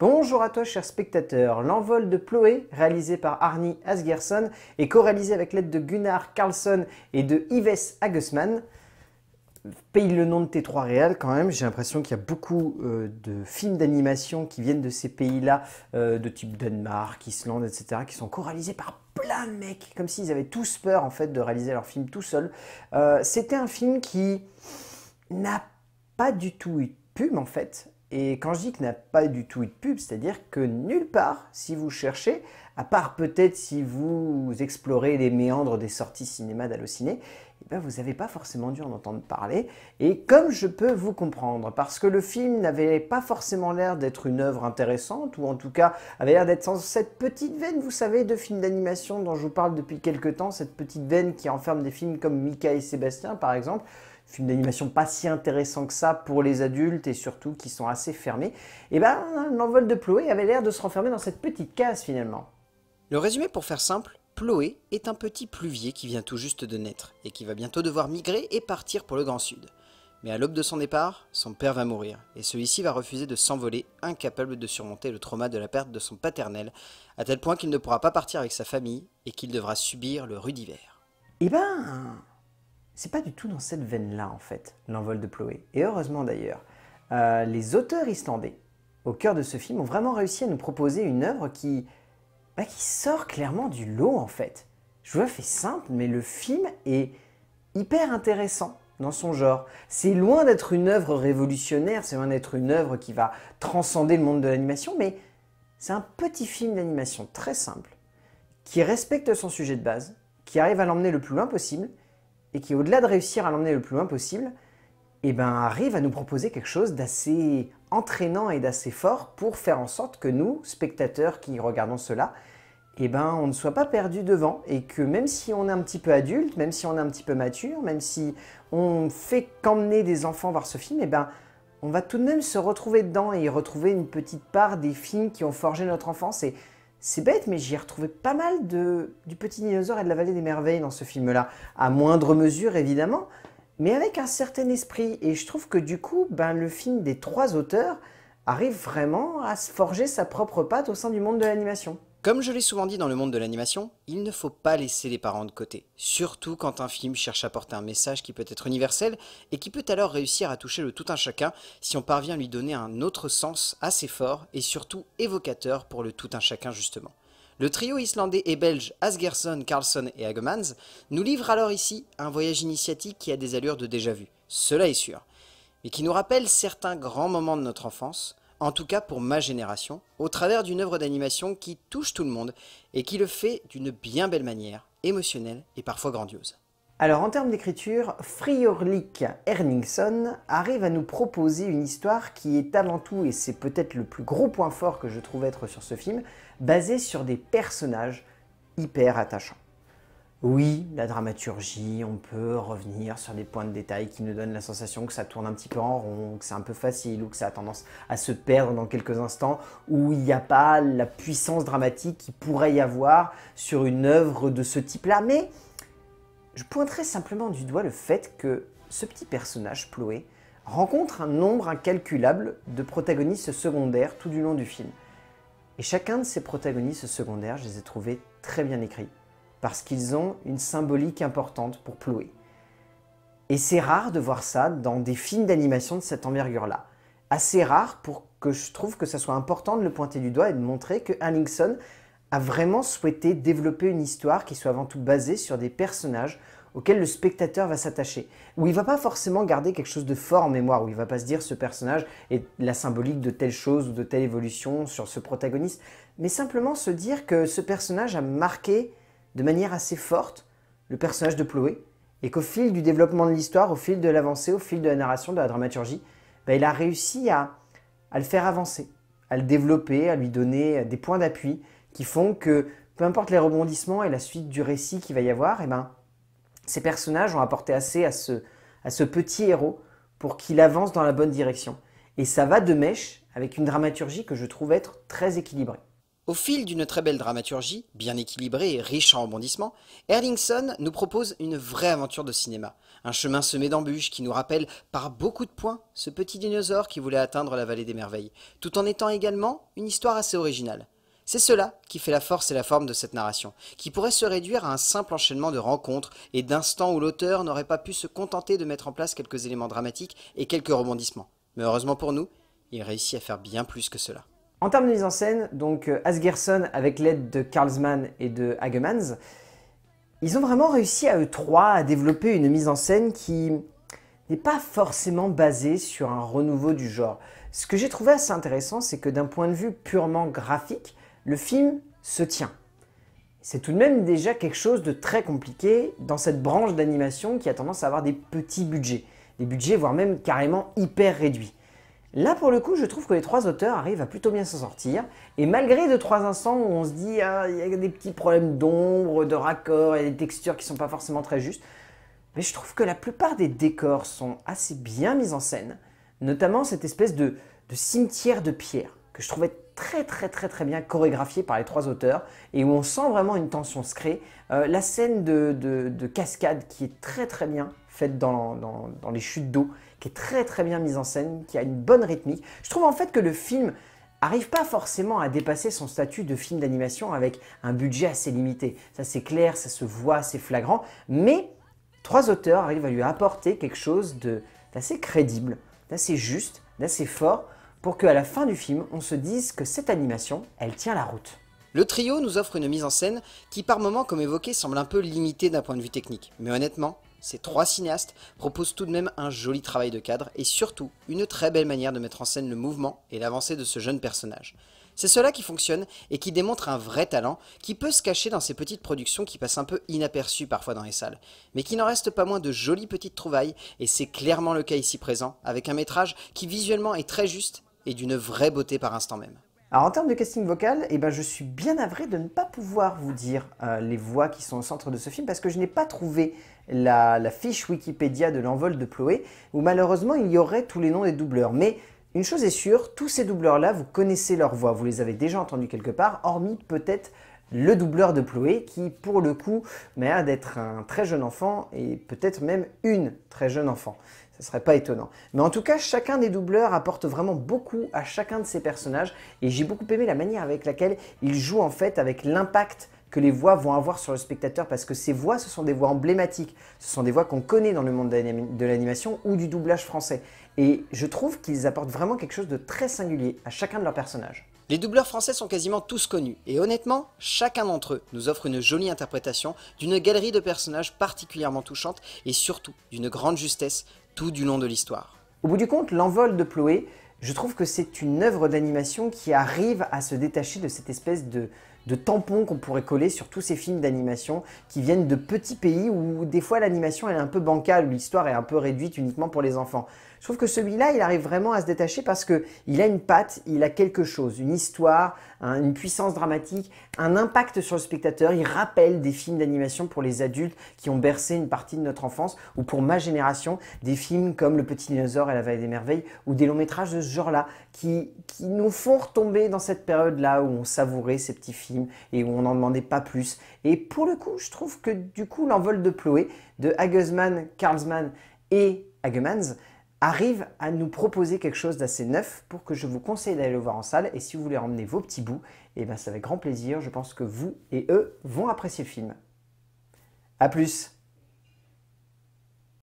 Bonjour à toi chers spectateurs, l'envol de Ploé, réalisé par Arnie Asgerson et co-réalisé avec l'aide de Gunnar Carlson et de Yves Hagesman, paye le nom de T3 Real, quand même. J'ai l'impression qu'il y a beaucoup euh, de films d'animation qui viennent de ces pays-là, euh, de type Danemark, Islande, etc., qui sont co-réalisés par plein de mecs, comme s'ils avaient tous peur en fait de réaliser leur film tout seul. Euh, c'était un film qui n'a pas du tout eu de en fait. Et quand je dis qu'il n'a pas du tout eu de pub, c'est-à-dire que nulle part, si vous cherchez, à part peut-être si vous explorez les méandres des sorties cinéma d'Hallociné, eh ben, vous n'avez pas forcément dû en entendre parler. Et comme je peux vous comprendre, parce que le film n'avait pas forcément l'air d'être une œuvre intéressante, ou en tout cas avait l'air d'être sans cette petite veine, vous savez, de films d'animation dont je vous parle depuis quelques temps, cette petite veine qui enferme des films comme Mika et Sébastien par exemple, film d'animation pas si intéressant que ça pour les adultes et surtout qui sont assez fermés, et eh ben l'envol de Ploé avait l'air de se renfermer dans cette petite case finalement. Le résumé pour faire simple, Ploé est un petit pluvier qui vient tout juste de naître et qui va bientôt devoir migrer et partir pour le Grand Sud. Mais à l'aube de son départ, son père va mourir, et celui-ci va refuser de s'envoler, incapable de surmonter le trauma de la perte de son paternel, à tel point qu'il ne pourra pas partir avec sa famille et qu'il devra subir le rude hiver. Et eh ben, c'est pas du tout dans cette veine-là, en fait, l'envol de Ploé. Et heureusement d'ailleurs, euh, les auteurs islandais, au cœur de ce film, ont vraiment réussi à nous proposer une œuvre qui, bah, qui sort clairement du lot, en fait. Je vous la simple, mais le film est hyper intéressant dans son genre. C'est loin d'être une œuvre révolutionnaire, c'est loin d'être une œuvre qui va transcender le monde de l'animation, mais c'est un petit film d'animation très simple, qui respecte son sujet de base, qui arrive à l'emmener le plus loin possible, et qui, au-delà de réussir à l'emmener le plus loin possible, eh ben, arrive à nous proposer quelque chose d'assez entraînant et d'assez fort pour faire en sorte que nous, spectateurs qui regardons cela, eh ben, on ne soit pas perdus devant et que même si on est un petit peu adulte, même si on est un petit peu mature, même si on fait qu'emmener des enfants voir ce film, eh ben, on va tout de même se retrouver dedans et y retrouver une petite part des films qui ont forgé notre enfance. Et c'est bête, mais j'y ai retrouvé pas mal du petit dinosaure et de la vallée des merveilles dans ce film-là. À moindre mesure, évidemment, mais avec un certain esprit. Et je trouve que du coup, ben, le film des trois auteurs arrive vraiment à se forger sa propre patte au sein du monde de l'animation. Comme je l'ai souvent dit dans le monde de l'animation, il ne faut pas laisser les parents de côté, surtout quand un film cherche à porter un message qui peut être universel et qui peut alors réussir à toucher le tout un chacun si on parvient à lui donner un autre sens assez fort et surtout évocateur pour le tout un chacun justement. Le trio islandais et belge Asgerson, Carlson et Hagemans nous livre alors ici un voyage initiatique qui a des allures de déjà vu, cela est sûr, mais qui nous rappelle certains grands moments de notre enfance, en tout cas pour ma génération, au travers d'une œuvre d'animation qui touche tout le monde et qui le fait d'une bien belle manière, émotionnelle et parfois grandiose. Alors en termes d'écriture, Friorlik Erningson arrive à nous proposer une histoire qui est avant tout, et c'est peut-être le plus gros point fort que je trouve être sur ce film, basée sur des personnages hyper attachants. Oui, la dramaturgie, on peut revenir sur des points de détail qui nous donnent la sensation que ça tourne un petit peu en rond, que c'est un peu facile ou que ça a tendance à se perdre dans quelques instants, où il n'y a pas la puissance dramatique qu'il pourrait y avoir sur une œuvre de ce type-là. Mais je pointerai simplement du doigt le fait que ce petit personnage, Ploé, rencontre un nombre incalculable de protagonistes secondaires tout du long du film. Et chacun de ces protagonistes secondaires, je les ai trouvés très bien écrits parce qu'ils ont une symbolique importante pour Ploué. Et c'est rare de voir ça dans des films d'animation de cette envergure-là. Assez rare pour que je trouve que ça soit important de le pointer du doigt et de montrer que hanningson a vraiment souhaité développer une histoire qui soit avant tout basée sur des personnages auxquels le spectateur va s'attacher, où il va pas forcément garder quelque chose de fort en mémoire, où il va pas se dire ce personnage est la symbolique de telle chose ou de telle évolution sur ce protagoniste, mais simplement se dire que ce personnage a marqué de manière assez forte le personnage de Ploé, et qu'au fil du développement de l'histoire, au fil de l'avancée, au fil de la narration, de la dramaturgie, bah, il a réussi à, le faire avancer, à le développer, à lui donner euh, des points d'appui qui font que, peu importe les rebondissements et la suite du récit qu'il va y avoir, et eh ben, ces personnages ont apporté assez à ce, à ce petit héros pour qu'il avance dans la bonne direction. Et ça va de mèche avec une dramaturgie que je trouve être très équilibrée. Au fil d'une très belle dramaturgie, bien équilibrée et riche en rebondissements, Erlingson nous propose une vraie aventure de cinéma, un chemin semé d'embûches qui nous rappelle par beaucoup de points ce petit dinosaure qui voulait atteindre la vallée des merveilles, tout en étant également une histoire assez originale. C'est cela qui fait la force et la forme de cette narration, qui pourrait se réduire à un simple enchaînement de rencontres et d'instants où l'auteur n'aurait pas pu se contenter de mettre en place quelques éléments dramatiques et quelques rebondissements. Mais heureusement pour nous, il réussit à faire bien plus que cela. En termes de mise en scène, donc euh, Asgerson, avec l'aide de Carlsman et de Hagemans, ils ont vraiment réussi à eux trois à développer une mise en scène qui n'est pas forcément basée sur un renouveau du genre. Ce que j'ai trouvé assez intéressant, c'est que d'un point de vue purement graphique, le film se tient. C'est tout de même déjà quelque chose de très compliqué dans cette branche d'animation qui a tendance à avoir des petits budgets, des budgets voire même carrément hyper réduits. Là, pour le coup, je trouve que les trois auteurs arrivent à plutôt bien s'en sortir. Et malgré deux, trois instants où on se dit, ah, il y a des petits problèmes d'ombre, de raccord, et y des textures qui ne sont pas forcément très justes. Mais je trouve que la plupart des décors sont assez bien mis en scène. Notamment cette espèce de, de cimetière de pierre que je trouvais très très très très bien chorégraphié par les trois auteurs et où on sent vraiment une tension se créer. Euh, la scène de, cascade qui est très très bien faite dans, les chutes d'eau, qui est très très bien mise en scène, qui a une bonne rythmique. Je trouve en fait que le film arrive pas forcément à dépasser son statut de film d'animation avec un budget assez limité. Ça c'est clair, ça se voit, c'est flagrant, mais trois auteurs arrivent à lui apporter quelque chose d'assez crédible, d'assez juste, d'assez fort, pour qu'à la fin du film, on se dise que cette animation, elle tient la route. Le trio nous offre une mise en scène qui, par moments, comme évoqué, semble un peu limitée d'un point de vue technique. Mais honnêtement, ces trois cinéastes proposent tout de même un joli travail de cadre et surtout une très belle manière de mettre en scène le mouvement et l'avancée de ce jeune personnage. C'est cela qui fonctionne et qui démontre un vrai talent qui peut se cacher dans ces petites productions qui passent un peu inaperçues parfois dans les salles, mais qui n'en reste pas moins de jolies petites trouvailles et c'est clairement le cas ici présent avec un métrage qui visuellement est très juste et d'une vraie beauté par instant même. Alors en termes de casting vocal, eh ben, je suis bien avré de ne pas pouvoir vous dire euh, les voix qui sont au centre de ce film parce que je n'ai pas trouvé la, fiche Wikipédia de l'envol de Ploé où malheureusement il y aurait tous les noms des doubleurs. Mais une chose est sûre, tous ces doubleurs-là, vous connaissez leur voix, vous les avez déjà entendus quelque part, hormis peut-être le doubleur de Ploé qui pour le coup m'a d'être un très jeune enfant et peut-être même une très jeune enfant ce serait pas étonnant. Mais en tout cas, chacun des doubleurs apporte vraiment beaucoup à chacun de ces personnages et j'ai beaucoup aimé la manière avec laquelle ils jouent en fait avec l'impact que les voix vont avoir sur le spectateur parce que ces voix, ce sont des voix emblématiques, ce sont des voix qu'on connaît dans le monde de l'animation ou du doublage français. Et je trouve qu'ils apportent vraiment quelque chose de très singulier à chacun de leurs personnages. Les doubleurs français sont quasiment tous connus, et honnêtement, chacun d'entre eux nous offre une jolie interprétation d'une galerie de personnages particulièrement touchante et surtout d'une grande justesse tout du long de l'histoire. Au bout du compte, l'envol de Ploé, je trouve que c'est une œuvre d'animation qui arrive à se détacher de cette espèce de, de tampons qu'on pourrait coller sur tous ces films d'animation qui viennent de petits pays où des fois l'animation est un peu bancale, où l'histoire est un peu réduite uniquement pour les enfants. Je trouve que celui-là, il arrive vraiment à se détacher parce que il a une patte, il a quelque chose, une histoire, une puissance dramatique, un impact sur le spectateur. Il rappelle des films d'animation pour les adultes qui ont bercé une partie de notre enfance ou pour ma génération, des films comme Le Petit Dinosaure et la Vallée des Merveilles ou des longs métrages de ce genre-là qui, qui nous font retomber dans cette période-là où on savourait ces petits films et où on n'en demandait pas plus. Et pour le coup, je trouve que du coup, l'envol de Ploé de Hagelsmann, Carlsmann et Hagemans arrive à nous proposer quelque chose d'assez neuf pour que je vous conseille d'aller le voir en salle. Et si vous voulez emmener vos petits bouts, et eh ben, c'est avec grand plaisir. Je pense que vous et eux vont apprécier le film. A plus